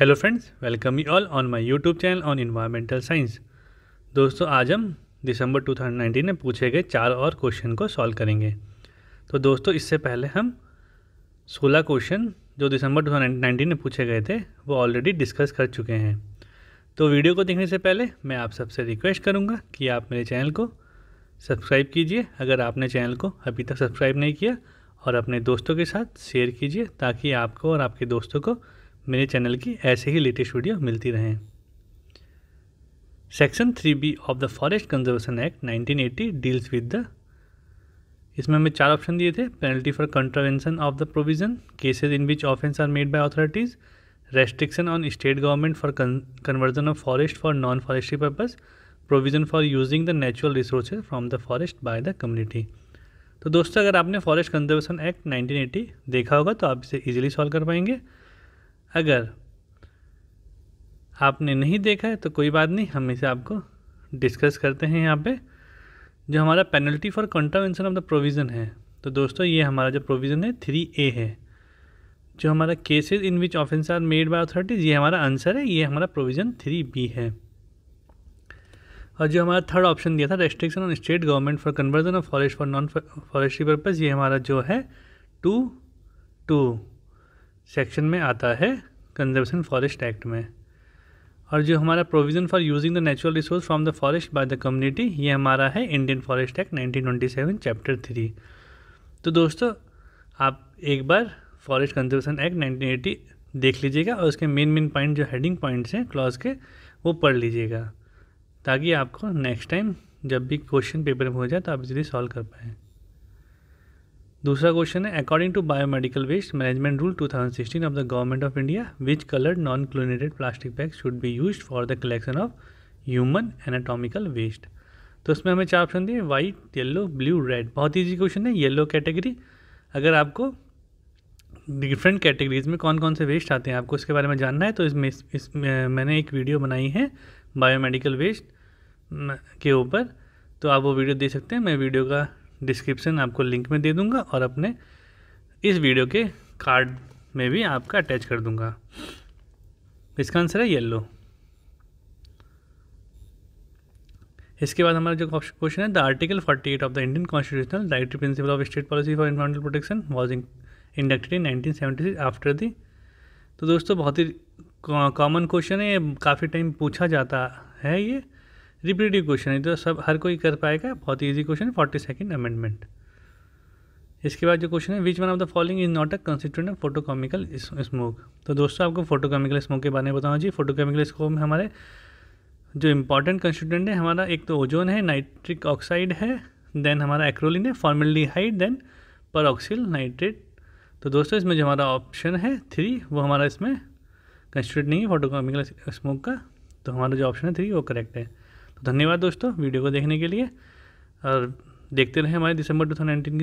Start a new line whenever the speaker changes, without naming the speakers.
hello friends welcome you all on my YouTube channel on environmental science दोस्तों आज हम दिसंबर 2019 में पूछे गए चार और क्वेश्चन को सॉल्व करेंगे तो दोस्तों इससे पहले हम 16 क्वेश्चन जो दिसंबर 2019 में पूछे गए थे वो ऑलरेडी डिस्कस कर चुके हैं तो वीडियो को देखने से पहले मैं आप सबसे रिक्वेस्ट करूँगा कि आप मेरे चैनल को सब्सक्राइब कीजिए अगर आपने चैनल को अभी तक सब्सक्राइब नहीं किया और अपने दोस्तों के साथ शेयर कीजिए ताकि आपको और आपके दोस्तों को मेरे चैनल की ऐसे ही लेटेस्ट वीडियो मिलती रहें section three B of the forest conservation act 1980 deals with the इसमें हमें चार ऑप्शन दिए थे penalty for contravention of the provision cases in which offence are made by authorities restriction on state government for conversion of forest for non forestry purpose provision for using the natural resources from the forest by the community तो दोस्तों अगर आपने forest conservation act 1980 देखा होगा तो आप इसे easily solve कर पाएंगे अगर आपने नहीं देखा है तो कोई बात नहीं हम इसे आपको डिस्कस करते हैं यहाँ पे जो हमारा penalty for contravention of the provision है तो दोस्तों ये हमारा जो प्रोविज़न है थ्री ए है जो हमारा cases in which offence are made by authorities ये हमारा आंसर है ये हमारा प्रोविज़न थ्री बी है और जो हमारा थर्ड ऑप्शन दिया था restriction on state government for conversion of forest for non forestry purpose ये हमारा जो है टू टू सेक्शन में आता है कंजर्वेशन फॉरेस्ट एक्ट में और जो हमारा provision for using the natural resource from the forest by the community ये हमारा है Indian forest act 1927 chapter three तो दोस्तों आप एक बार फॉरेस्ट कंजर्वेशन एक्ट 1980 देख लीजिएगा और उसके मेन मेन पॉइंट जो हेडिंग पॉइंट्स हैं क्लॉज के वो पढ़ लीजिएगा ताकि आपको नेक्स्ट टाइम जब भी क्वेश्चन पेपर में हो जाए तो आप इजीली सॉल्व कर पाएँ दूसरा क्वेश्चन है according to biomedical waste management rule 2016 of the government of India which coloured non chlorinated plastic bag should be use for the collection of human anatomical waste तो इसमें हमें चार ऑप्शन दिए white yellow blue red बहुत easy question है yellow category अगर आपको different categories में कौन कौन से वेस्ट आते हैं आपको इसके बारे में जानना है तो इसमें इस, इस मैंने एक वीडियो बनाई है बायोमेडिकल वेस्ट के ऊपर तो आप वो वीडियो देख सकते हैं मैं वीडियो का डिस्क्रिप्शन आपको लिंक में दे दूंगा और अपने इस वीडियो के कार्ड में भी आपका अटैच कर दूंगा इसका आंसर है येलो इसके बाद हमारा जो क्वेश्चन है the article 48 of the Indian constitutional directive principle of state policy for environmental protection was inducted in 1976 after the तो दोस्तों बहुत ही कॉमन क्वेश्चन है ये काफ़ी टाइम पूछा जाता है ये रिपीटिव क्वेश्चन है तो सब हर कोई कर पाएगा बहुत easy question forty second amendment इसके बाद जो क्वेश्चन है which one of the following is not a constitute of photochemical smoke तो दोस्तों आपको फोटोकॉमिकल स्मोक के बारे में बताऊँ जी फोटोकेमिकल स्मोक में हमारे जो इंपॉर्टेंट कंस्टिट्यूंट है हमारा एक तो ओजोन है नाइट्रिक ऑक्साइड है देन हमारा एक्रोलिन है फॉर्मेलिहाइड देन ऑक्सील नाइट्रेट तो दोस्तों इसमें जो हमारा ऑप्शन है थ्री वो हमारा इसमें कंस्टिट्यूट नहीं है फोटोकॉमिकल स्मोक का तो हमारा जो ऑप्शन है थ्री वो करेक्ट है तो धन्यवाद दोस्तों वीडियो को देखने के लिए और देखते रहें हमारे दिसंबर टू नाइनटीन की